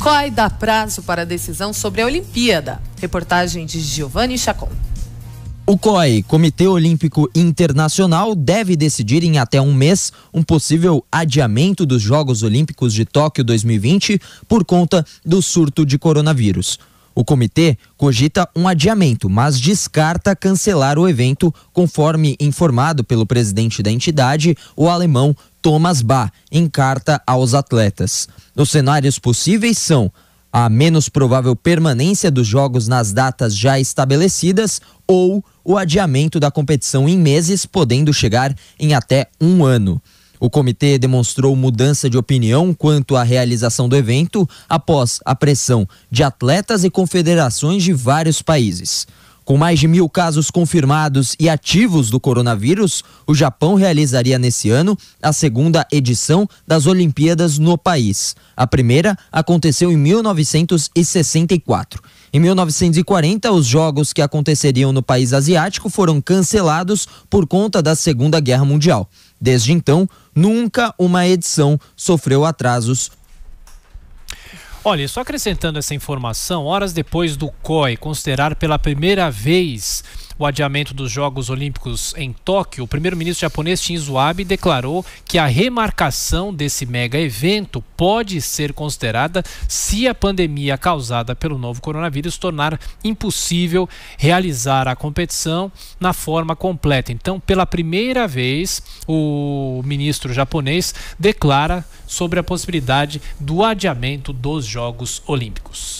COI dá prazo para decisão sobre a Olimpíada. Reportagem de Giovanni Chacon. O COI, Comitê Olímpico Internacional, deve decidir em até um mês um possível adiamento dos Jogos Olímpicos de Tóquio 2020 por conta do surto de coronavírus. O comitê cogita um adiamento, mas descarta cancelar o evento, conforme informado pelo presidente da entidade, o alemão Thomas Bach em carta aos atletas. Os cenários possíveis são a menos provável permanência dos jogos nas datas já estabelecidas ou o adiamento da competição em meses, podendo chegar em até um ano. O comitê demonstrou mudança de opinião quanto à realização do evento após a pressão de atletas e confederações de vários países. Com mais de mil casos confirmados e ativos do coronavírus, o Japão realizaria nesse ano a segunda edição das Olimpíadas no país. A primeira aconteceu em 1964. Em 1940, os jogos que aconteceriam no país asiático foram cancelados por conta da Segunda Guerra Mundial. Desde então, nunca uma edição sofreu atrasos Olha, só acrescentando essa informação, horas depois do COI considerar pela primeira vez o adiamento dos Jogos Olímpicos em Tóquio, o primeiro-ministro japonês Shinzo Abe declarou que a remarcação desse mega evento pode ser considerada se a pandemia causada pelo novo coronavírus tornar impossível realizar a competição na forma completa. Então, pela primeira vez, o ministro japonês declara sobre a possibilidade do adiamento dos Jogos Olímpicos.